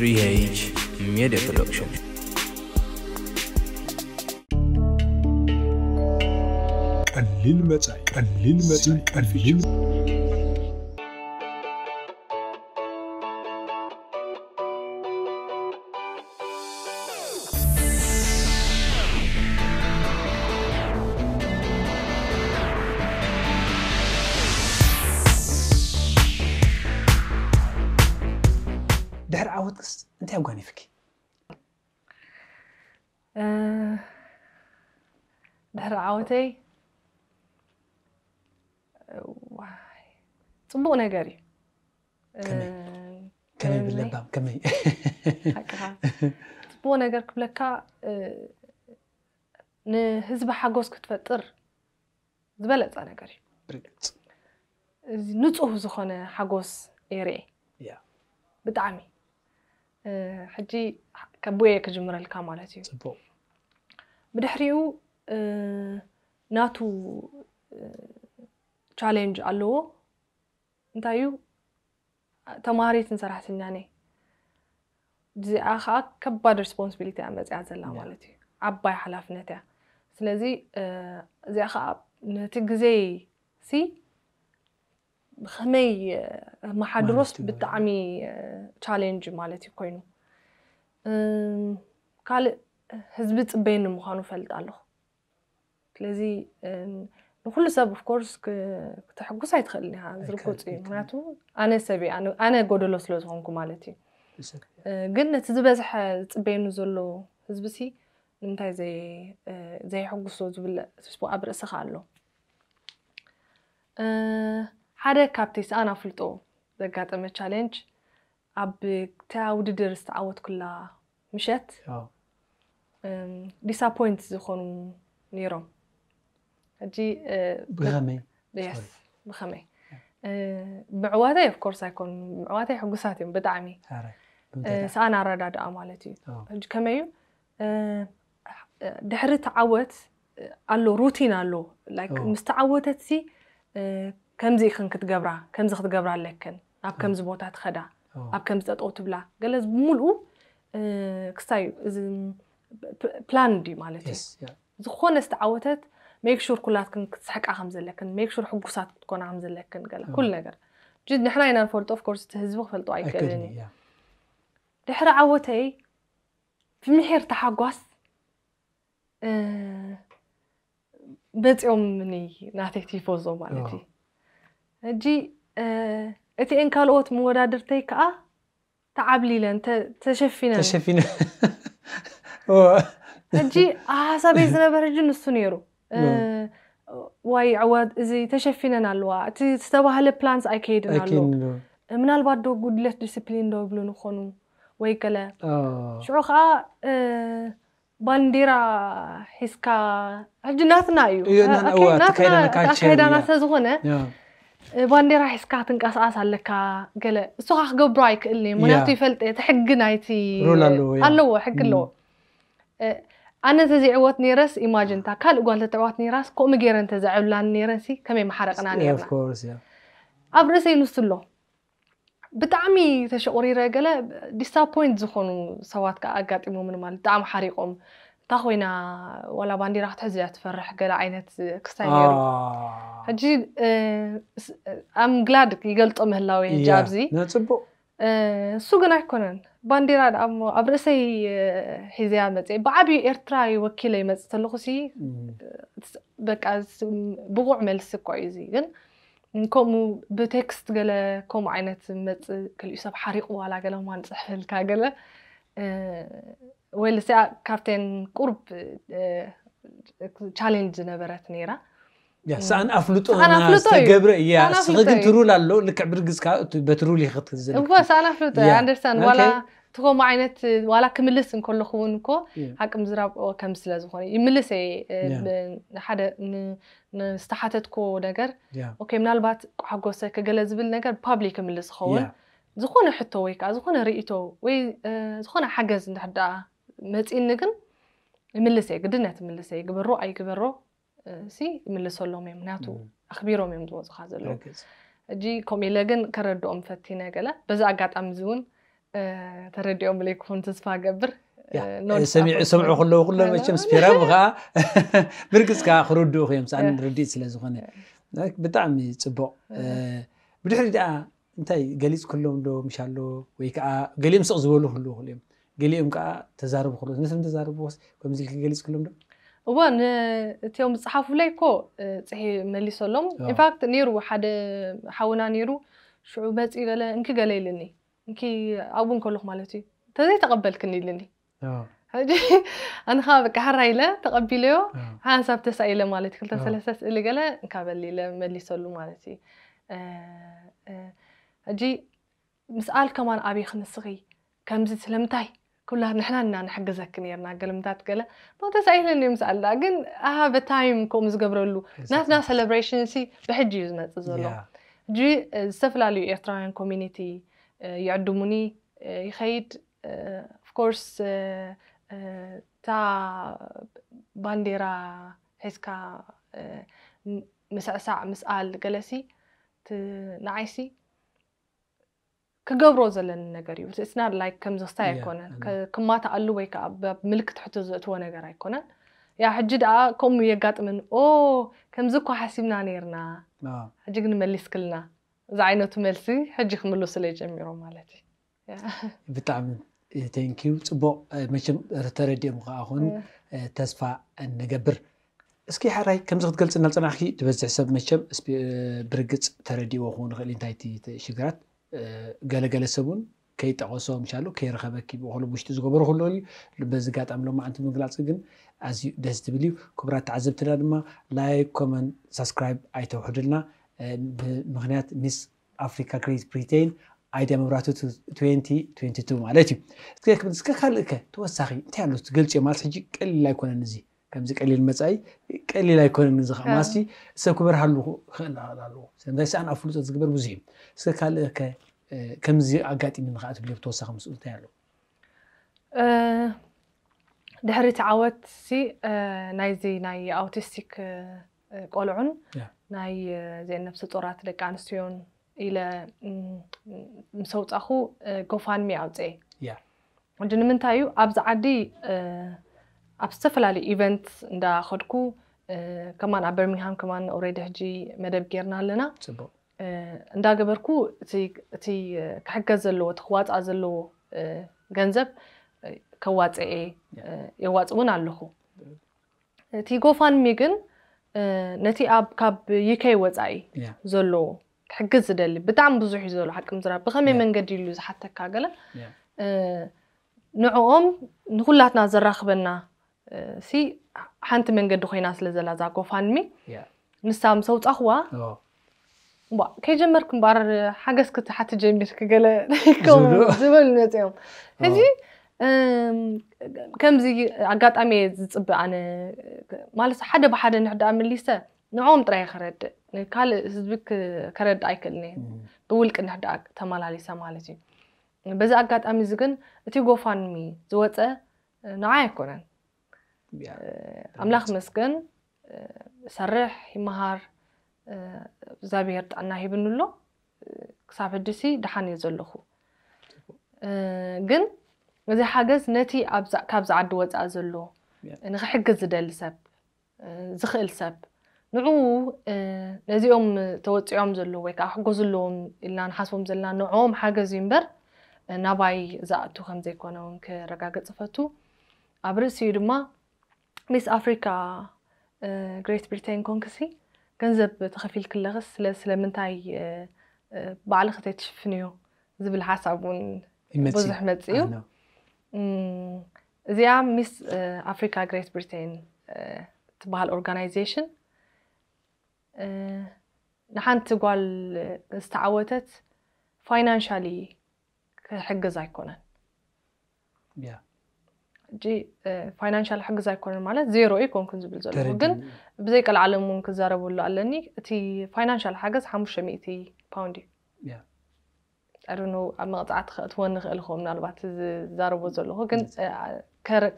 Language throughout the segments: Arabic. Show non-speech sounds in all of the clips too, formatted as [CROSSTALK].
3H Media Production. ቀሊል መጻኢ ቀሊል መጻኢ ቀሊል ፅቡቅ ነገር እዩ ከመይ ብለባ ከመይ ሓቂኻ ነገር ክብለካ ንህዝቢ ሓጎስ ክትፈጥር ዝበለፀ ነገር እዩ እዚ ንፁህ ዝኮነ ሓጎስ የርአ ብጣዕሚ ሕጂ ከቦየ ክጅምረልካ ማለት እዩ ብድሕሪኡ ናቱ ቻሌንጅ ኣለዎ እንታይ እዩ ተማሃሪትን ሰራሕተኛ ነ እዚኣ ከዓ ከባድ ሬስፖንስቢሊቲ እያ መፅያ ዘላ ማለት እዩ ዓባይ ሓላፍነት እያ ስለዚ እዚኣ ከዓ ነቲ ግዜ ሲ ብከመይ መሓድሮስ ብጣዕሚ ቻሌንጅ ማለት እዩ ኮይኑ ካልእ ህዝቢ ፅበይኒ ምዃኑ ፈልጥ ኣለኹ ስለዚ ንኩሉ ሰብ ኣፍኮርስ ክተሐጉስ ኣይትኽእልን ኢኻ ዝርግፁ እዩ ምክንያቱ ኣነ ሰብ ኣነ ጎደሎ ስለ ስለዝኾንኩ ማለት እዩ ግን ነቲ ዝበዝሐ ዝፅበየኑ ዘሎ ህዝቢ ሲ ንምንታይ ዘይሕጉሶ ዝብለእ ስ ኣብ ርእስኻ ኣሎ ሓደ ካብቲ ሰኣን ኣፍልጦ ዘጋጠመ ቻሌንጅ ኣብ ታ ውድድር ዝተዓወት ኩላ ምሸት ዲሳፖንት ዝኾኑ ነይሮም حجي بغمي يس بغمي ኣፍኮርስ ኣይኮኑ ብዕዋተይ ሕጉሳት እዮም ብጣዕሚ ሰኣን ኣረዳድኣ ማለት እዩ ሕጂ ከመይ እዩ ድሕሪ ተዓወት ኣሎ ሩቲን ኣሎ ምስ ተዓወተትሲ ከምዚ ኢኽን ክትገብራ ከምዚ ክትገብራ ኣለክን ኣብ ከምዚ ቦታ ትኸዳ ኣብ ከምዚ ጠጠው ትብላ ገለ ብምልኡ ክስታይ እዩ ፕላን ድዩ ማለት እዩ ዝኾነ ዝተዓወተት ميك شور كلاتكن تضحك اخم زلكن ميك شور حقوسات تكون عم زلكن قال آه. كل نجر جد نحنا هنا نفولت اوف كورس تهزو في الطوعي كلني لحرا عوتي في محير تحقوس ااا بيت امني ناتي تي فوزو مالتي جي ااا آه، اتي ان كالوت مو رادر تيكا آه، تعب لي لان تشفينا تشفينا [LAUGHS] جي اه صابي [LAUGHS] زنا برجن السونيرو واي عوض እዚ ተሸፊነን ኣለዋ እቲ ዝተባህለ ፕላንስ ኣይከይድን ኣሎ ምናልባት ዶ ጉድለት ዲስፕሊን ዶ ይብሉ ንኾኑ ወይ ገለ ሽዑ ከዓ ባንዴራ ሒዝካ ሕጂ ናትና እዩ ኣካይዳና ስለዝኾነ ባንዴራ ሒዝካ ትንቀሳቐስ ኣለካ ገለ እሱ ከዓ ክገብሮ ኣይክእልኒ ምክንያቱ ይፈልጠ እቲ ሕጊ ናይቲ ኣለዎ ሕጊ ኣለዎ ኣነ እንተዘይዕወት ነይረስ ኢማጅንታ ካልእ ጓል ተተዕዋት ነይራስ ከምኡ ገይረ እንተዘዕብላን ነይረንሲ ከመይ ማሓረቕና ነርና ኣብ ርእሰይ ንስ ኣሎ ብጣዕሚ ተሸቁሪረ ገለ ዲስታፖይንት ዝኾኑ ሰባት ከዓ ኣጋጢሞምን ማለት ብጣዕሚ ሓሪቆም እታ ኮይና ዋላ ባንዴራ ክትሕዝ እያ ትፈርሕ ገለ ዓይነት ክስታይ ነይሩ ah. ሕጂ ኣም ግላድ ይገልፆ ምህላዊ ሕጂ ኣብዚ ፅቡቅ እሱ ግን ኣይኮነን ባንዴራ ድኣሞ ኣብ ርእሰይ ሒዘያ መፅ ብዓብዪ ኤርትራ ይወኪለ ይመፅእ ተለኹ ሲ በቃ ብቑዕ መልሲ እኳ እዩ እዚ ግን ከምኡ ብቴክስት ገለ ከምኡ ዓይነት መፅእ ገሊኡ ሰብ ሓሪቑ ዋላ ገለ ማን ፅሕፍልካ ገለ ወይ ልስያ ካብተን ቁርብ ቻሌንጅ ዝነበረት ነይራ ሳእን ኣፍልጦ ገብረ እያ ስኺ ግን ትሩል ኣሎ ልክዕ ብርግዝካ በትሩል ይክትዝእ ሳእን ኣፍልጦ ኣንደርስታን ዋላ እቲ ዓይነት ዋላ ክምልስ እንከለኹ እውን እኮ ሃቅም ዝራብ ከም ስለ ዝኮነ ይምልስ ሓደ ዝተሓተትኮ ነገር ምናልባት ሓጎሰ ክገለ ዝብል ነገር ፓብሊክ ክምልስ ዝኸውን ዝኾነ ሕቶ ወይ ከዓ ዝኾነ ርእቶ ወይ ዝኾነ ሓገዝ እንድሕር ደኣ መፂኒ ግን ይምልስ እየ ግድነት ምልስ እየ ግበሮ ኣይግበሮ ሲ ይምልሰሎም እዮም ምክንያቱ ኣኽቢሮም እዮም ዝመፁካ ዘለዉ እጂ ከምኡ ኢለ ግን ከረድኦም ፈቲነ ገለ በዚ ኣጋጣሚ እዚ እውን ተረዲኦም ብለይክኹን ተስፋ ገብር ሰሚዑ ከለዉ ኩሎ መቸም ስፔራም ከዓ [LAUGHS] ብርግፅ ከዓ ክርድኡ ክእዮም ሳኣን ርዲእ ስለዝኮነ ብጣዕሚ ፅቡቅ ብድሕሪ ድኣ እንታይ ገሊፅ ክሎም ዶ ምሻሎ ወይ ከዓ ገሊኦም ስቕ ዝበሉ ክህልዎ ክእሉ እዮም ገሊኦም ከዓ ተዛርቡ ክእሉ ነቶም ተዛርቡ ከምዚ ክገሊፅ ክሎም ዶ እዎ እትዮም ዝፅሓፉ ላይ ኮ ፅሒ መሊሰሎም ኢንፋክት ነይሩ ሓደ ሓውና ነይሩ ሽዑ መፂ ገለ እንኪ ገለ ኢልኒ እንኪ ኣብኡ እንከለኹ ማለት እዩ ተዘይተቐበልክኒ ኢልኒ ሕጂ ኣነ ከዓ በቃ ሃራ ኢለ ተቐቢለዮ ሓንሳብ ተሳኢለ ማለት እዩ ክልተ ሰለስተ ስእሊ ገለ እንካበሊ ኢለ መሊሰሉ ማለት እዩ ሕጂ ምስ ኣልከማን ኣበይ ክንስኺ ከምዚ ስለምንታይ كلها نحنا نحن حق زكنيرنا قال متات قال ما تسعي لني مسألة قن اها بتايم كوم زقبر له ناس ناس سيلبريشن سي بحج يزنا تزولو جي السفلة لي ايرتراين آه، كوميونيتي يعدموني يخيد اوف كورس تا بانديرا هيسكا آه، مسعسع مسأل قلسي نعيسي ክገብሮ ዘለኒ ነገር እዩ ስና ላይ ከምዝክስታይ ኣይኮነን mm-hmm. ክማታ ኣሉ ወይ ከዓ ምልክት ሕቶ ዘእትዎ ነገር ኣይኮነን ያ ሕጂ ደኣ ከምኡ የጋጥምን ኦ ከምዚ ኳ ሓሲብና ነርና ሕጂ ግን መሊስ ክልና እዚ ዓይነቱ መልሲ ሕጂ ክምሉ ስለ ጀሚሮ ማለት እዩ [LAUGHS] ብጣዕሚ ቴንኪዩ ፅቡቅ መቸም ተረዲኦም ከዓ ኹን ተስፋ ንገብር እስኪ ሓራይ ከምዚ ክትገልፅና ፅናዕኪ ትበዝሕ ሰብ መቸም ብርግፅ ተረዲእዎ ክኸውን ክእል እንታይቲ ሽግራት ገለገለ ሰቡን ከይጠቐሶም ሻሉ ከይረኸበኪ ብክሉ ውሽጢ ዝገበሩ ክህሎ እዩ በዚ ጋጣሚ ሎ ዓንቲ ምግላፅ ግን ኣዝዩ ደስ ትብል እዩ ክቡራት ተዓዘብትና ድማ ላይ ኮመን ሳብስክራይብ ኣይተውሕድልና ብምክንያት ሚስ ኣፍሪካ ግሬት ብሪቴን ኣይድያ መብራቱ 2022 ማለት እዩ እስከ ካልእ ከ ተወሳኺ እንታይ ኣሎ ትገልፅዮ ማለት ሕጂ ቀሊል ኣይኮነን እዚ ከምዚ ቀሊል መፃኢ ቀሊል ኣይኮነን እዚ ከዓ ማለሲ ሰብ ክበርሃሉ ክእል ኣለዎ እንታይ ሰኣን ኣብ ፍሉጦት ዝግበር ብዙ እዩ ስ ካልእ ከምዚ ኣጋጢምኒ ከዓ ትብልዮ ብተወሳኺ ምስኡ እንታይ ኣለዎ ድሕሪ ተዓወት ሲ ናይዚ ናይ ኣውቲስቲክ ቆልዑን ናይ ዘን ነፍሲ ጦራት ደቂ ኣንስትዮን ኢለ ምስ ኣውፃኹ ጎፋንሚ ኣውፅአ እንዲ ንምንታይ እዩ ኣብዚ ዓዲ ኣብ ዝተፈላለዩ ኢቨንት እንዳኸድኩ ከማ ኣብ በርሚንሃም ከማ ኦሬዲ ሕጂ መደብ ጌርና ኣለና እንዳገበርኩ እቲ ክሕገዝ ዘለዎ እቲ ክዋፅእ ዘለዎ ገንዘብ ከዋፅአ የዋፅ እውን ኣለኹ እቲ ጎፋንሚ ግን ነቲ ኣብ ካብ ዩከይ ወፃኢ ዘሎ ክሕግዝ ዝደሊ ብጣዕሚ ብዙሕ እዩ ዘሎ ሓቂ ምዝራብ ብከመይ መንገዲ ኢሉ ዝሓተካ ገለ ንዕኦም ንኩላትና ዘራክበና እሲ ሓንቲ መንገዲ ኮይና ስለዘላ እዛ ጎፋንሚ ንሳ ምስ ኣውፃኽዋ ከይጀመርክ ምበር ሓገዝ ክትሓቲ ጀሚር ክገለ ዝበሉ ነፅኦም ሕጂ ከምዚ ኣጋጣሚ እየ ዝፅብእ ኣነ ማለት ሓደ ብሓደ ንሕዳኣ መሊሰ ንዕኦም ጥራይ ክረድእ ካልእ ህዝቢ ከረድእ ኣይክእልኒ ብውልቂ ንሕዳኣ ተመላለሰ ማለት እዩ በዚ ኣጋጣሚ እዚ ግን እቲ ጎፋንሚ ዝወፀ ንዓይ ኣይኮነን ኣምላኽ መስገን ሰርሕ ይመሃር እግዚኣብሄር ጣዕና ሂብን ኣሎ ክሳብ ሕድሲ ድሓን እየ ዘለኹ ግን እዚ ሓገዝ ነቲ ካብ ዝዓዲ ወፃኢ ዘሎ ንክሕግዝ ዝደሊ ሰብ ዝኽእል ሰብ ንዕኡ ነዚኦም ተወፂኦም ዘለዎ ወይ ከዓ ሕጎዝ ኣለዎም ኢልና ንሓስቦም ዘለና ንዕኦም ሓገዝ እዩ እምበር ናባይ ዝኣቱ ከምዘይኮነ ውን ክረጋገፅ ፈቱ ኣብ ርእሲኡ ድማ ميس افريكا جريت آه، بريتين كونكسي كنزب تخفي الكل غس سلا منتاي آه، آه، بعلى خطيت شفنيو زب الحاسب ون بزح متسيو زيا ميس افريكا جريت بريتين تبعال اورجانيزيشن نحن تقول استعوتت فاينانشالي كحق زايكونا yeah. ሕጂ ፋይናንሽል ሕግዝ ኣይኮነን ማለት ዜሮ እዩ ኮንኩን ዝብል ዘለዎ ግን ብዘይ ቀልዓለ እውን ክዛረበሉ ኣለኒ እቲ ፋይናንሽል ሓገዝ ሓሙሽተ ሚእቲ ፓውንድ እዩ ኣድኖ ኣብ መቕፃዕቲ ክእትዎ ንኽእል ኹ ምናልባት ዝዛረቦ ዘለኹ ግን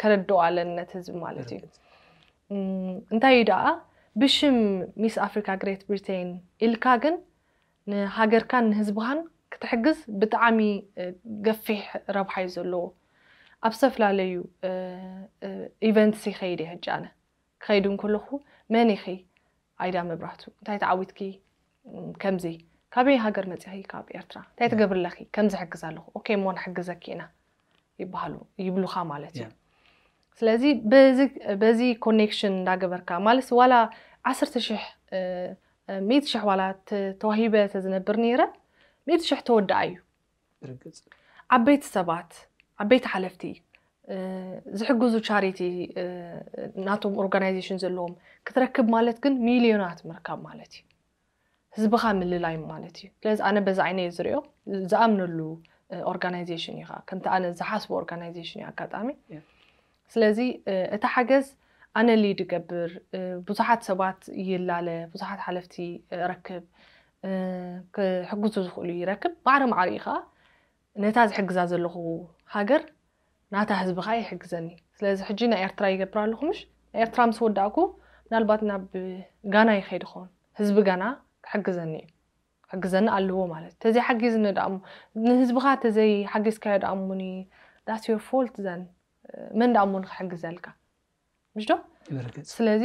ከረድኦ ኣለኒ ነቲ ህዝቢ ማለት እዩ እንታይ እዩ ደኣ ብሽም ሚስ ኣፍሪካ ግሬት ብሪቴን ኢልካ ግን ንሃገርካን ንህዝብኻን ክትሕግዝ ብጣዕሚ ገፊሕ ረብሓ እዩ ዘለዎ ኣብ ዝተፈላለዩ ኢቨንትስ ይኸይድ እየ ሕጂ ኣነ ክኸይድ እንከለኹ መን ይኸ ኣይዳ መብራህቱ እንታይ ተዓዊትኪ ከምዚ ካበይ ሃገር መፅኺ ካብ ኤርትራ እንታይ ትገብርለኺ ከምዚ ሕግዝ ኣለኹ ኦኬ ሞ ንሕግዘኪ ኢና ይበሃሉ ይብሉካ ማለት እዩ ስለዚ በዚ ኮኔክሽን እንዳገበርካ ማለት ዋላ ዓሰርተ ሽሕ ሚት ሽሕ ዋላ ተዋሂበ ተዝነብር ነይረ ሚት ሽሕ ተወዳእ እዩ ዓበይቲ ሰባት عبيت حلفتي زحقو زو تشاريتي ناتوم اورغانيزيشن زلوم كتركب مالت كن مليونات مركب مالتي هزبخا من اللي لايم مالتي لاز انا بز عيني زريو زامن اللو اورغانيزيشن يغا كنت انا زحاس بو اورغانيزيشن يا كاتامي سلازي اتا حاجز انا اللي دقبر بزحات سبات يلالة بزحات حلفتي ركب حقوزو زخولي يركب بعرم عريخه ነታ ዝሕግዛ ዘለኹ ሃገር ናታ ህዝቢ ከዓ ይሕግዘኒ ስለዚ ሕጂ ናይ ኤርትራ ይገብር ኣለኹ ምሽ ናይ ኤርትራ ምስ ወዳእኩ ምናልባት ናብ ጋና ይኸይድ ይኸውን ህዝቢ ጋና ክሕግዘኒ እዩ ሕግዘኒ ኣለዎ ማለት እዩ ተዘይሓጊዝኒ ዳእሙ ንህዝብኻ ተዘይሓጊዝካዮ ዳእሙኒ ዳስ ዮር ፎልት ዘን መን ዳእሙን ክሕግዘልካ ምሽዶ ስለዚ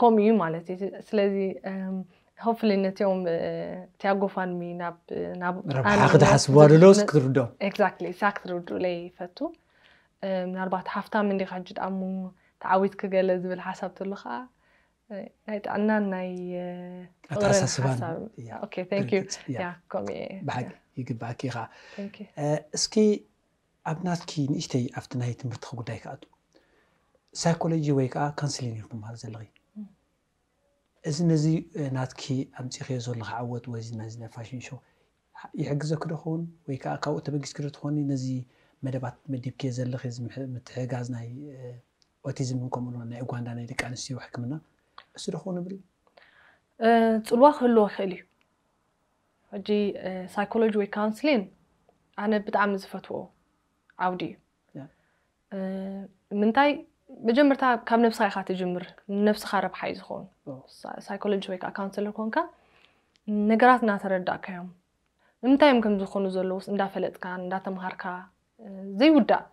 ከምኡ እዩ ማለት እዩ ስለዚ هوفلي نتيوم تيغو فان مي ناب ناب ربح عقد حسب وارلوس كتردو اكزاكتلي ساك تردو لي فتو آه، من اربعة حفتا من دي خجد امو تعويت كغالة زبل حسب تلوخا آه، ناي تعنا ناي اتحسا سبان اوكي ثانك يو يا كومي بحق يقب باكي غا اسكي ابنات كي نشتي افتنا هي تمرتخو سايكولوجي ويكا كانسلين يخدم እዚ ነዚ ናትኪ ኣምፂኽዮ ዘለካ ዓወት ወይ ናዚ ናይ ፋሽን ሾ ይሕግዘክ ዶኸውን ወይ ከዓ ካብኡ ተበጊስክ ዶ ትኾኒ ነዚ መደባት መዲብክየ ዘለኺ ምትሕጋዝ ናይ ኦቲዝም ከምኡ ናይ ኡጋንዳ ናይ ደቂ ኣንስትዮ ሕክምና እሱ ዶኸውን ብል ፅልዋ ክህልዎ ክእል እዩ ሕጂ ሳይኮሎጂ ወይ ካውንስሊን ኣነ ብጣዕሚ ዝፈትዎ ዓውዲ እዩ ምንታይ መጀመርታ ካብ ነብስኻ ኢኻ ትጅምር ነብስኻ ረብሓ እዩ ዝኸውን ሳይኮሎጂ ወይ ከዓ ካውንስለር ኮንካ ነገራት እናተረዳእካዮም ንምንታይ እዮም ከም ዝኾኑ ዘለዉ እንዳፈለጥካ እንዳተምሃርካ ዘይውዳእ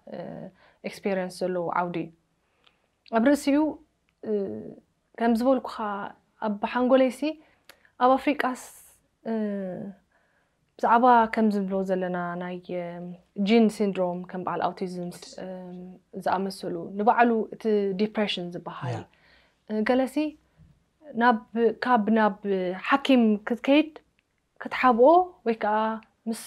ኤክስፔሪንስ ዘለዎ ዓውዲ እዩ ኣብ ርእሲኡ ከም ዝበልኩካ ኣብ ሓንጎለይሲ ኣብ ኣፍሪቃስ ብዛዕባ ከም ዝብሎ ዘለና ናይ ጂን ሲንድሮም ከም በዓል ኣውቲዝም ዝኣመሰሉ ንባዕሉ እቲ ዲፕሬሽን ዝበሃል ገለሲ ካብ ናብ ሓኪም ክትከይድ ክትሓብኦ ወይ ከዓ ምስ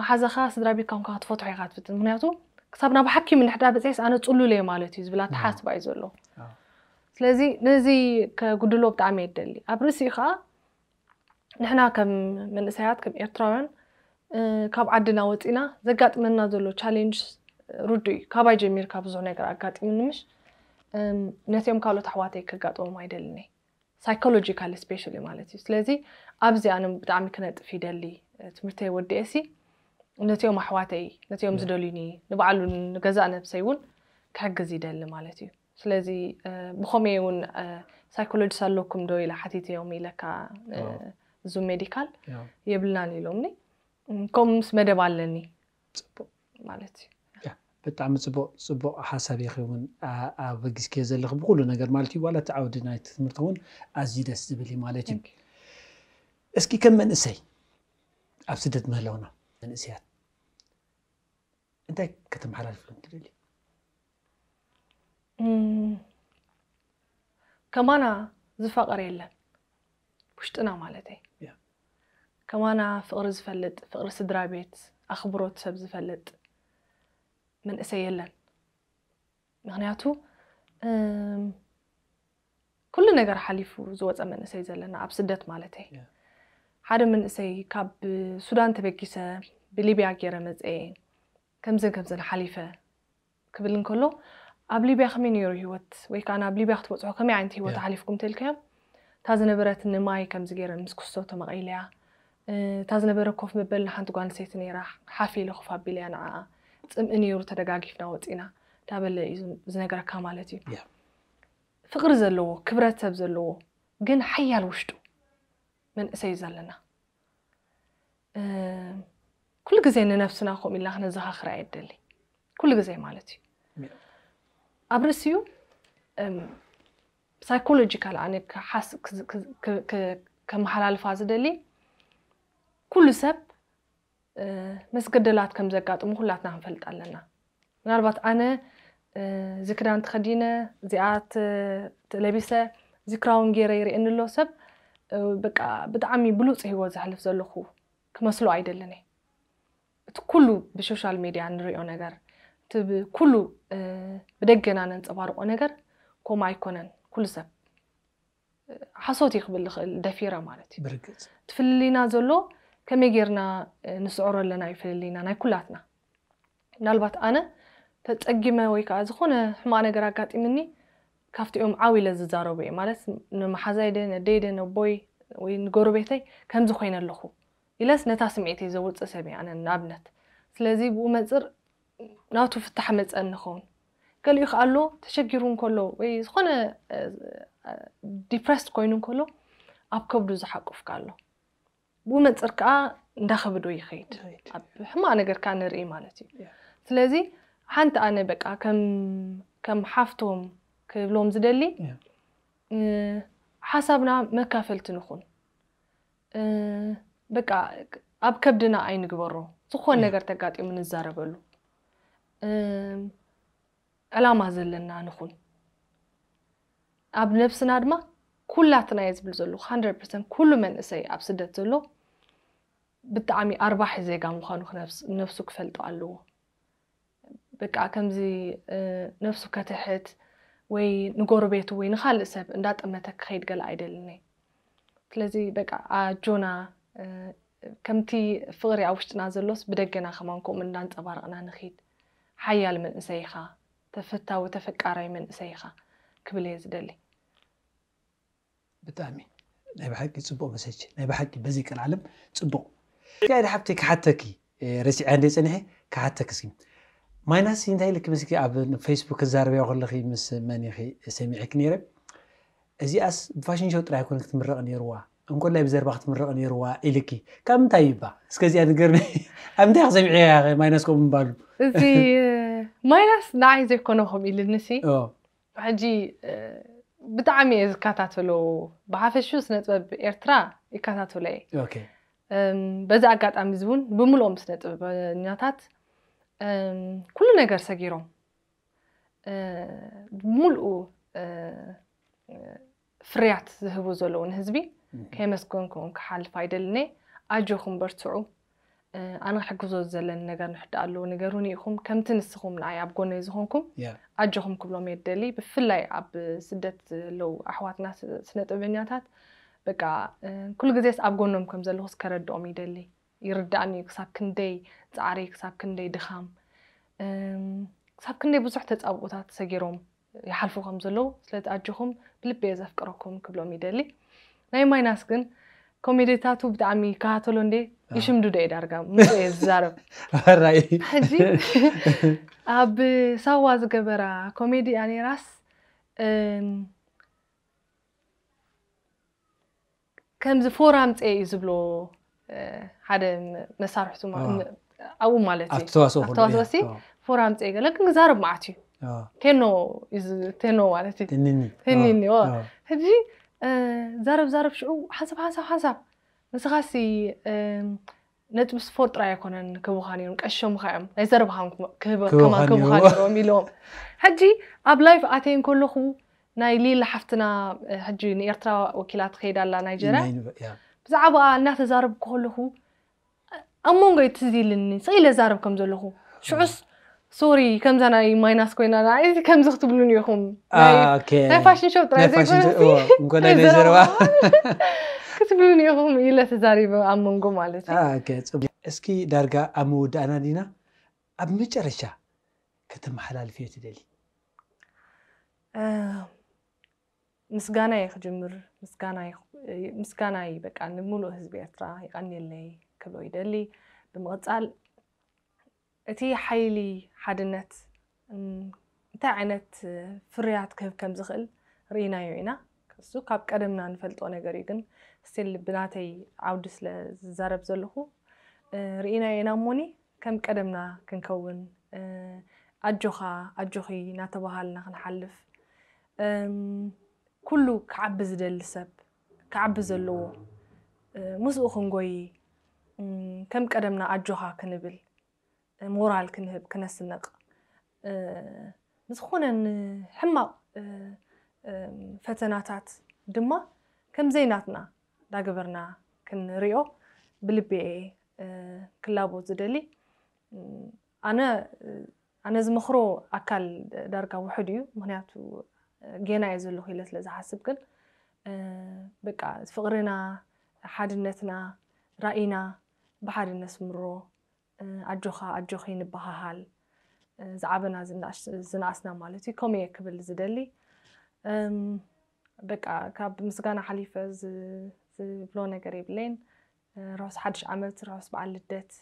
መሓዘኻ ስድራ ቤትካ ንካ ክትፈትሖ ኢካ ትፍትን ምክንያቱ ክሳብ ናብ ሓኪም ንሕዳ በፅሒስ ኣነ ፅሉል እየ ማለት እዩ ዝብላ ተሓስባ እዩ ዘሎ ስለዚ ነዚ ከጉድሎ ብጣዕሚ የደሊ ኣብ ርእሲኡ ከዓ ንሕና ከም መንእሰያት ከም ኤርትራውያን ካብ ዓድና ወፂና ዘጋጥመና ዘሎ ቻሌንጅ ሩዱ እዩ ካባይ ጀሚርካ ብዙሕ ነገር ኣጋጢሙ ንምሽ ነትኦም ካልኦት ኣሕዋተይ ከጋጥሞም ኣይደልኒ ሳይኮሎጂካል ስፔሻሊ ማለት እዩ ስለዚ ኣብዚ ኣነ ብጣዕሚ ክነጥፍ ይደሊ ትምህርተይ ወዲአሲ ነትኦም ኣሕዋተይ ነትኦም ዝደልዩኒ ንባዕሉ ንገዛእ ነብሰይ እውን ክሕግዝ ይደሊ ማለት እዩ ስለዚ ብከመይ እውን ሳይኮሎጂስ ኣለኩም ዶ ኢላ ሓቲት ሓቲትዮም ኢለካ ዙም ሜዲካል የብላን ኒ ከምስ መደብ ኣለኒ ማለት እዩ ብጣዕሚ ፅቡቅ ፅቡቅ ሓሳብ ኢኸ እውን ኣብ ግዝክየ ዘለኹ ብኩሉ ነገር ማለት እዩ ዋላ ተዓውዲ ናይ ትምህርቲ እውን ኣዝዩ ደስ ዝብል እዩ ማለት እዩ እስኪ ከም መንእሰይ ኣብ ስደት ምህለውና መንእስያት እንታይ ከተመሓላልፍሎም ትደል ከማና ዝፈቐር የለን ውሽጥና ማለት እዩ ከማና ፍቅሪ ዝፈልጥ ፍቅሪ ስድራ ቤት ኣኽብሮት ሰብ ዝፈልጥ መንእሰይ የለን ምክንያቱ ኩሉ ነገር ሓሊፉ ዝወፀ መንእሰይ ዘለና ኣብ ስደት ማለት እዩ ሓደ መንእሰይ ካብ ሱዳን ተበጊሰ ብሊብያ ገይረ መፅአ ከምዝን ከምዝን ሓሊፈ ክብል እንከሎ ኣብ ሊብያ ከመይ ነይሩ ሂወት ወይ ከዓ ናብ ሊብያ ክትበፅሖ ከመይ ዓይነት ሂወት ሓሊፍኩም ትልከዮም እታ ዝነበረት ንማይ ከምዚ ገይረ ምስ ክሶ እያ እታ ዝነበረ ኮፍ መበል ንሓንቲ ጓል ኣንስተይቲ ነይራ ሓፊ ኢለ ኮፍ እያ ንዓ ፅምኢ ነይሩ ተደጋጊፍና ወፂና ዳበለ እዩ ዝነገረካ ማለት እዩ ፍቅሪ ዘለዎ ክብረት ሰብ ዘለዎ ግን ሓያል ውሽጡ መንእሰይ እዩ ዘለና ኩሉ ግዜ ንነፍስና ከምኡ ኢልና ክነዘኻኽር የደሊ ኩሉ ግዜ ማለት እዩ ኣብ ርእሲ እዩ ሳይኮሎጂካል ኣነ ከመሓላልፋ ዝደሊ ኩሉ ሰብ ምስ ገደላት ከም ዘጋጥሙ ኩላትና ክንፈልጥ ኣለና ምናልባት ኣነ እዚ ክዳን ተኸዲነ እዚኣት ተለቢሰ እዚ ክራውን ገይረ ይርእየኒ ኣሎ ሰብ በቃ ብጣዕሚ ብሉፅ ሂወት ዝሕልፍ ዘለኹ ክመስሎ ኣይደለኒ እቲ ኩሉ ብሶሻል ሚድያ ንሪኦ ነገር እቲ ኩሉ ብደገና ነንፀባርቆ ነገር ከምኡ ኣይኮነን كل سب حصوت يقبل الدفيرة مالتي برقت تفلينا زلو كم يجيرنا آه، نسعر لنا يفلينا ناي كلاتنا نالبات أنا تتأجمة ويك أزخونة ما أنا جراكات إمني كافتي أم عويلة زاروبي مالس نمحزايدن ديدن وبوي وين جوربيتي كم زخوين اللخو يلاس نتاسمعتي زولت أسامي أنا نابنت سلازي بومتر ناتو فتح متس أنخون ገሊኡ ከ ኣሎ ተሸጊሩ እንከሎ ወይ ዝኾነ ዲፕረስድ ኮይኑ እንከሎ ኣብ ከብዱ ዝሓቁፍካ ኣሎ ብመፅር ከዓ እንዳከብዶ ይኸይድ ኣብ ሕማቅ ነገር ከዓ ንርኢ ማለት እዩ ስለዚ ሓንቲ ኣነ በቃ ከም ሓፍቶም ክብሎም ዝደሊ ሓሳብና መካፈልቲ ንኹን በቃ ኣብ ከብድና ኣይንግበሮ ዝኾነ ነገር ተጋጢሙ ንዛረበሉ ألام هزلنا نخون أب نفسنا دما كلاتنا يزبل زلو 100% كل من نسي أب سدت زلو بتعمي أربع حزيقا مخانو نفس نفسو كفلت علو بكا كمزي آه، نفسو كتحت وي نقور بيتو وي نخال إساب اندات أمتك خيد قل عيدلني تلزي بكا جونا آه، كمتي فغري عوشتنا زلوس بدقنا خمانكو من دانت أبارغنا نخيد حيال من نسيخا تفتاو تفكاري من سيخا كبلي يزدلي بتامي ناي بحكي تصبو مسج ناي بحكي بزيك العالم تصبو كاين حبتي كحتكي رسي عندي سنه كحتك سكين ماينس ينتهي لك مسكي اب فيسبوك الزارب يا غلخي مس ماني خي سامعك نيرا ازي اس فاشن شو تراي كنت مرق نيروا نقول لي بزربا خت مرق نيروا الكي كم تايبا اسكو زي هذا غير امتى سامعي يا ماينس كوم بالو زي ማይናስ ንዓይ ዘይኮነኹም ኢሉ ንሲ ሕጂ ብጣዕሚ እየ ዝከታተሎ ብሓፈሹ ስነ ጥበብ ኤርትራ ይከታተሎ እየ በዚ ኣጋጣሚ እዚ እውን ብምልኦም ስነ ጥበበኛታት ኩሉ ነገር ሰጊሮም ሙሉኡ ፍርያት ዝህቡ ዘለዉ ንህዝቢ ከይመስገንኩም ክሓልፍ ኣይደልኒ ኣጆኹም በርትዑ ኣነ ክሕግዞ ዘለኒ ነገር ንሕዳ ኣለዎ ነገሩን ኢኹም ከምቲ ንስኹም ንኣይ ኣብ ጎነይ ዝኮንኩም ኣጆኹም ክብሎም የደሊ ብፍላይ ኣብ ስደት ኣለው ኣሕዋትና ስነ ጥበኛታት በቃ ኩሉ ግዜስ ኣብ ጎኖም ከም ዘለኹ ስከረድኦም ይደሊ ይርዳእኒ እዩ ክሳብ ክንደይ ፃዕሪ ክሳብ ክንደይ ድኻም ክሳብ ክንደይ ብዙሕ ተፃብኡታት ሰጊሮም ይሓልፉ ከም ዘለው ስለዚ ኣጆኹም ብልበየ ዘፍቅረኩም ክብሎም ይደሊ ናይ ማይናስ ግን ኮሜዲታቱ ብጣዕሚ ካሃተሎ እንዴ ይሽምዱ ደ ዳርጋ ሙሉ እየ ዝዛረብ [LAUGHS] ሕጂ [LAUGHS] ኣብ ሳዋ ዝገበራ ኮሜዲ ኣነ ራስ ከምዚ ፀ እዩ ዝብሎ ሓደ መሳርሕቱ ኣብኡ ማለት እዩ ፎራም ፀ ገለ ግን ዛረብ ማዓት እዩ ቴኖ ማለት እዩ ትኒኒ ሕጂ ዛረብ ዛረብ ሽዑ ሓሳብ ሓሳብ ሓሳብ ንስኻሲ ነጥቢ ስፖርት ጥራይ ኣይኮነን ክህቡካ እዮም ቀሾምካ እዮም ናይ ዘረብካም ከማ ክህቡካ እዮም ኢሎም ሕጂ ኣብ ላይፍ ኣተይን ከለኹ ናይ ሊላ ሓፍትና ሕጂ ንኤርትራ ወኪላት ትኸይድ ኣላ ናይጀርያ ብዛዕባ እናተዛረብኩ ከለኹ ኣብ መንጎ እዩ ትዝ ኢልኒ ስቂለ ዛረብ ከም ዘለኹ ሽዑስ سوري كم زانا مايناس كوين انا عايز كم زغت بلون يخوم اوكي كي لا فاشن شو ترى فاشن شو نقول انا زروا كتبلون يخوم الا تزاري بامونغو مالتي اوكي كي اسكي دارغا امود انا دينا اب مجرشا كتم حلال فيت دلي ምስጋና ይክጅምር ምስጋና ይበቃ ንሙሉእ ህዝቢ ኤርትራ ይቀኒለይ ክብሎ يدلي ብምቕፃል እቲ ሓይሊ ሓድነት እንታይ ዓይነት ፍርያት ክህብ ከም ዝኽእል ርኢናዮ ኢና እሱ ካብ ቀደምና ንፈልጦ ነገር እዩ ግን ስትል ብናተይ ዓውዲ ስለ ዝዛረብ ዘለኹ ርኢናዮ ኢና እሞኒ ከም ቀደምና ክንከውን ኣጆኻ ኣጆኺ እናተባሃልና ክንሓልፍ ኩሉ ክዓቢ ዝደሊ ሰብ ክዓቢ ዘለዎ ምስኡ ክንጎይ ከም ቀደምና ኣጆኻ ክንብል ሞራል ክንህብ ክነስንቕ ንዝኾነ ሕማቕ ፈተናታት ድማ ከምዘይናትና እንዳገበርና ክንሪኦ ብልቤ ክላቦ ዝደሊ ኣነ ኣነ ዝመክሮ ኣካል ዳርጋ ውሑድ እዩ ምክንያቱ ጌና እየ ዘለኩ ኢለ ስለ ዝሓስብ ግን ብቃ ፍቅርና ሓድነትና ራእይና ብሓድነት ምሮ ኣጆኻ ኣጆኺ ንበሃሃል ዝዓበና ዝነኣስና ማለት እዩ ከምኡ እየ ክብል ዝደሊ በቃ ካብ ምስጋና ሓሊፈ ዝብሎ ነገር የብለይን ራስ ሓዱሽ ዓመት ራስ በዓል ልደት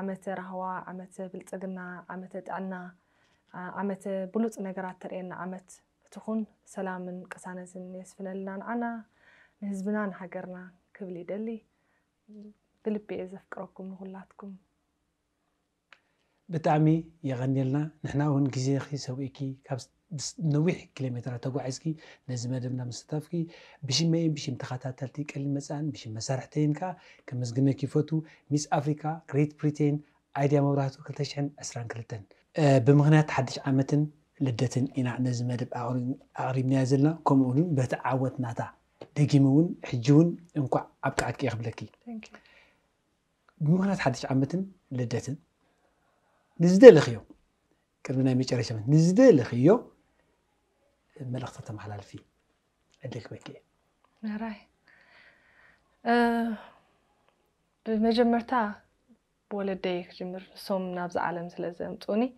ዓመተ ራህዋ ዓመተ ብልፅግና ዓመተ ጥዕና ዓመተ ብሉፅ ነገራት ተርእየና ዓመት እትኹን ሰላምን ቅሳነትን የስፍነልና ንዓና ንህዝብና ንሃገርና ክብል ይደሊ ብልቤ የ ዘፍቅረኩም ንኩላትኩም ብጣዕሚ የቐኒልና ንሕና እውን ግዜኺ ሰብኢኪ ካብ ነዊሕ ኪሎ ሜትራት ተጓዒዝኪ ነዚ መደብና ምስተታፍኪ ብሽመይን ብሽም ተኸታተልቲ ቀሊል መፃን ብሽም መሳርሕተይን ከዓ ከመዝግነኪ ይፈቱ ሚስ ኣፍሪካ ግሬት ብሪቴን ኣይድያ መብራህቱ 222 ብምክንያት ሓድሽ ዓመትን ልደትን ኢና ነዚ መደብ ኣቕሪብናዮ ዘለና ከምኡ እውን በቲ ዓወት ናታ ደጊሙ እውን ሕጂ እውን እንኳዕ ኣብ ቃዓቂ ክብለኪ ብምክንያት ሓድሽ ዓመትን ልደትን نزدلخيو كرمنا ميشاري شمت نزدلخيو ملخطة محلال في عندك بكي نراي ما جمرتا بولدي جمر سوم نابز عالم سلازم توني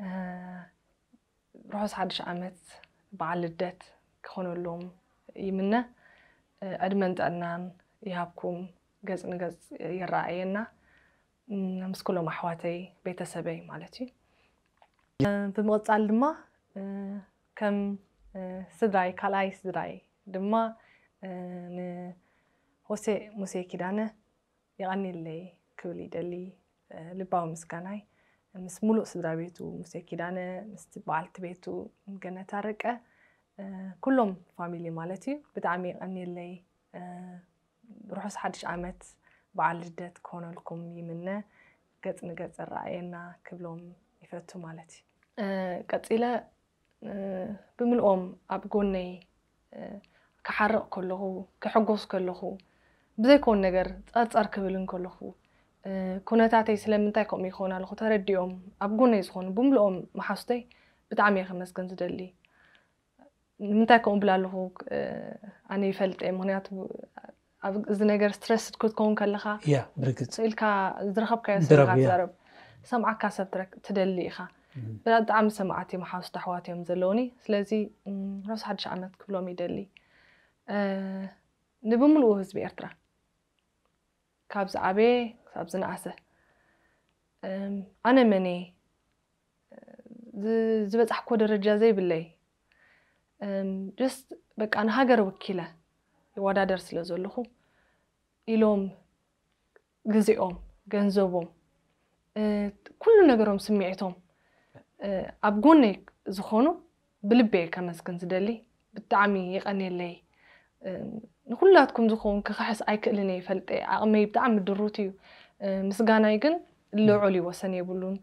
أه، روز حدش عمت بعلدت كونو اللوم يمنا أه، ادمنت انان يهابكم غزن غز يرأينا ምስ ኩሎም ኣሕዋተይ ቤተሰበይ ማለት እዩ ብምቕፃል ድማ ከም ስድራይ ካልኣይ ስድራይ ድማ ንሆሴ ሙሴ ኪዳነ ይቐኒለይ ክብል ይደሊ ልባዊ ምስጋናይ ምስ ሙሉእ ስድራ ቤቱ ሙሴ ኪዳነ ምስቲ በዓልቲ ቤቱ ገነት ኣረቀ ኩሎም ፋሚሊ ማለት እዩ ብጣዕሚ ይቐኒለይ ርሑስ ሓድሽ ዓመት በዓል ልደት ኮነ ይምነ ገፅ ንገፅ ረአየና ክብሎም ይፈቱ ማለት እዩ ቀፂለ ብምልኦም ኣብ ጎነይ ክሓርቕ ከለኹ ክሕጎስ ከለኹ ብዘይኮን ነገር ፀርፀር ክብልን ከለኹ ኩነታተይ ስለምንታይ ከምኡ ይኸውን ኣለኹ ተረዲኦም ኣብ ጎነይ ዝኾኑ ብምልኦም መሓስተይ ብጣዕሚ እየ ክመስገን ዝደሊ ንምንታይ ከምኡ ብላ ኣለኹ ኣነ ይፈልጠ ምክንያቱ ኣብ እዚ ነገር ስትረስ ክትከውን ከለካ ያ ብርግፅ ኢልካ ዝረኸብካዮ ሰብካ ትዛረብ ሰምዓካ ሰብ ትደሊ ኢኻ ብጣዕሚ ሰማዓት እዮም ሓውስቲ ኣሕዋት እዮም ዘለውኒ ስለዚ ራሱ ሓድሽ ዓመት ክብሎም ይደሊ ንብምልኡ ህዝቢ ኤርትራ ካብ ዝዓበየ ክሳብ ዝነኣሰ ኣነ መነ ዝበፃሕኮ ደረጃ ዘይብለይ ጀስት በቃ ንሃገር ወኪለ ይወዳደር ስለ ዘለኹ ኢሎም ግዜኦም ገንዘቦም ኩሉ ነገሮም ስምዒቶም ኣብ ጎነይ ዝኾኑ ብልበየ ከመስግን ዝደሊ ብጣዕሚ ይቐኒየለይ ንኩላትኩም ዝኸውን ክክሕስ ኣይክእልን እየ ይፈልጠ ኣቕመይ ብጣዕሚ ድሩት እዩ ምስጋናይ ግን ልዑል ይወሰን የብሉን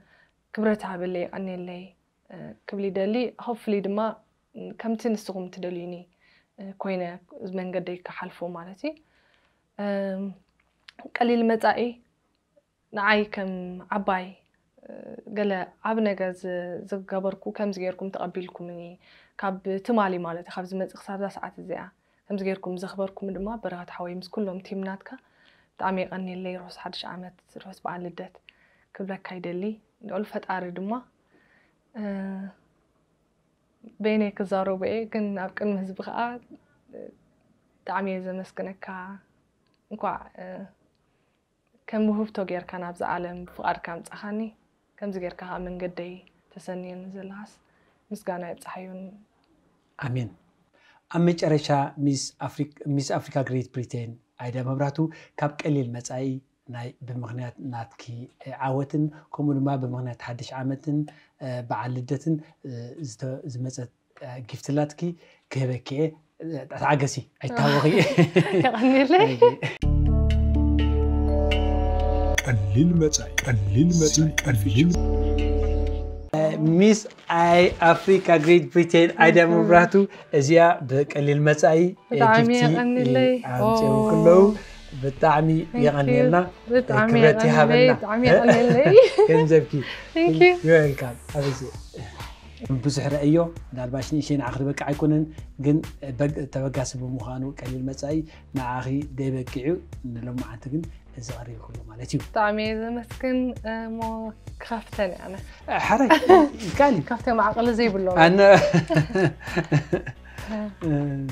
ክብረት ሃበለ ይቐኒየለይ ክብል ይደሊ ሆፕፍሊ ድማ ከምቲ ንስኹም ትደልዩኒ ኮይነ መንገደይ ክሓልፎ ማለት እዩ ቀሊል መፃኢ ንዓይ ከም ዓባይ ገለ ዓብ ነገር ዝገበርኩ ከምዚ ገርኩም ተቐቢልኩምኒ ካብ ትማሊ ማለት እዩ ካብዚ መፅእ ክሳብዛ ሰዓት እዚኣ ከምዚ ገርኩም ዘኽበርኩም ድማ በረኸት ሓወይ ምስ ኩሎም ቲምናትካ ብጣዕሚ የቐኒለይ ርሑስ ሓድሽ ዓመት ርሑስ በዓል ልደት ክብለካ ይደሊ ንኦል ፈጣሪ ድማ በይነይ ክዛረቡ እየ ግን ኣብ ቅድሚ ህዝቢ ከዓ ብጣዕሚ እየ ዘመስግነካ እንኳ ከም ውህብቶ ጌርካ ናብዚ ዓለም ብፍቓድካ ምፃኻኒ ከምዚ ጌርካ ከዓ መንገደይ ተሰኒየኒ ዘለኻስ ምስጋና ይብፀሓዩን ኣሜን ኣብ መጨረሻ ሚስ ኣፍሪካ ግሬት ብሪቴን ኣይዳ መብራቱ ካብ ቀሊል መፃኢ ናይ ብምክንያት ናትኪ ዓወትን ከምኡ ድማ ብምክንያት ሓድሽ ዓመትን በዓል ልደትን ዝመፀት ጊፍትላትኪ ክህበክየ ተዓገሲ ኣይታወኺ ተቐኒለይ ቀሊል መፃይ ቀሊል መፃይ ቀሊል ሚስ ኣይ ኣፍሪካ ግሬት ብሪቴን ኣይዳ መብራህቱ እዚያ ብቀሊል መፃኢ ጊፍቲ ኣምፅኡ ከለዉ بالدعمي يغني لنا يغني لنا كان زبكي ثانك يو يو بزح رأيو دار باش نشي نعخر بك عيكونن قن بق تبقاس بمخانو قليل مسعي نعاخي دي بكيو نلو معانت قن زغري بكل ما لاتيو طعمي إذا مسكن آه، مو كافتاني أنا آه، حرك [LAUGHS] قالي كافتاني مع عقل زي باللون أنا [LAUGHS] [LAUGHS] آه.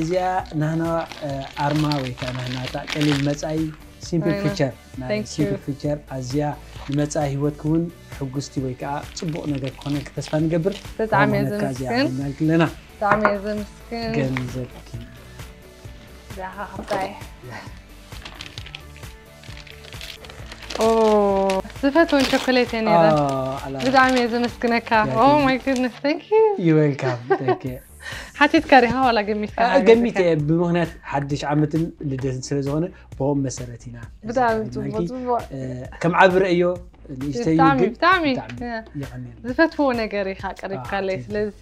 እዚኣ ናህና ኣርማ ወይከ ናህናታ ቀሊል መፃኢ ሲምፕል ፊቸር ፊቸር ኣዝያ ንመፃኢ ሂወት ክውን ሕጉስቲ ወይ ከዓ ፅቡቅ ነገር ክኾነ ክተስፋ ንገብር ብጣዕሚ ኣለና ብጣዕሚ ዘምስክን ገንዘብ ዛኻክታይ ዝፈትውን ቸኮሌት እየ ብጣዕሚ እየ ዘመስግነካ ማይ ሓቲትካሪኻ ዋላ ገሚትካ ገሚት እየ ብምክንያት ሓድሽ ዓመትን ልደትን ስለ ዝኾነ ብኦም መሰረት ኢና ከም ዓብረ እዮ ብጣዕሚ ብጣዕሚ ዝፈትዎ ነገር ኢኻ ቀሪብካለይ ስለዚ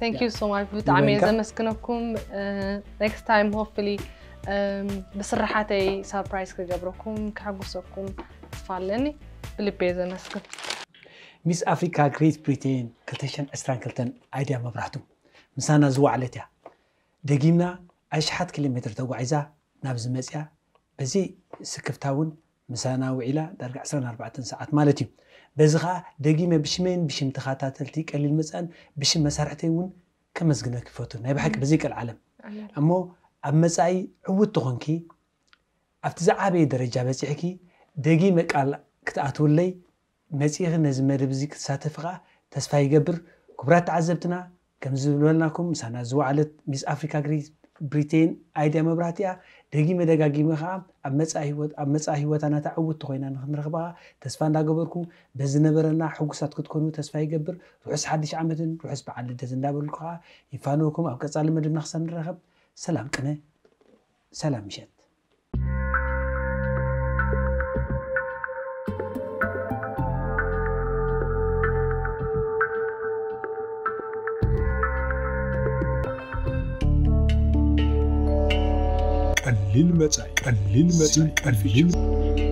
ቴንክ ዩ ሶ ማች ብጣዕሚ እየ ዘመስክነኩም ኔክስት ታይም ሆፕሊ ብስራሓተይ ሳርፕራይዝ ክገብረኩም ክሓጉሰኩም ተስፋ ኣለኒ ብልቤ ዘመስግን ሚስ ኣፍሪካ ግሬት ብሪቴን 222 ኣይድያ መብራህቱ مسانا زوعلتها دقيمنا أشحات كيلومتر توعيزا نابز مزيا بزي سكفتاون مسانا وعلا درجة عشرين أربعة ساعات مالتي بزغا دقيمة بشمين بشم تخاتات التيك اللي المسان بشم مسارعتين كما زقنا كفوتو نايب حك بزيك العالم أمو أمسعي عود تغنكي أفتزع عبي درجة بزيحكي دقيمة قال كتاتولي مزيخ نزمر بزيك ساتفغا تسفاي قبر كبرات عزبتنا ከም ዝብልበልናኩም ምሳና ዝዋዕለት ሚስ ኣፍሪካ ብሪቴን ኣይድያ መብራህቲ እያ ደጊመ ደጋጊመ ከዓ ኣብ መፃኢ ሂወታናታ ዓውቲ ኮይና ንክንረክባ ተስፋ እንዳገበርኩ በዝነበረና ሕጉሳት ክትኮኑ ተስፋ ይገብር ርሑስ ሓድሽ ዓመትን ርሑስ በዓል ልደት እንዳበልኩ ከዓ ይፋንወኩም ኣብ ቀፃሊ መደብና ክሳብ ንረኸብ ሰላም ቅነ ሰላም ይሸት ቀሊል መጻኢ ቀሊል መጻኢ ቀሊል